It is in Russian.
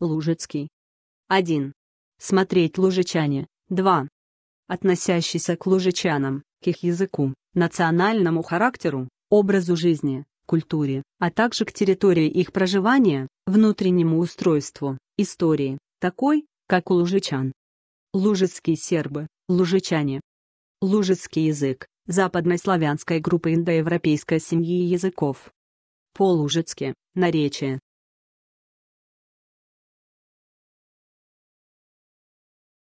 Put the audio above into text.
Лужицкий. 1. Смотреть лужичане. 2. Относящийся к лужичанам, к их языку, национальному характеру, образу жизни, культуре, а также к территории их проживания, внутреннему устройству, истории, такой, как у лужичан. Лужицкие сербы, лужичане. Лужицкий язык, западнославянская группа индоевропейской семьи языков. По-лужицки, наречие,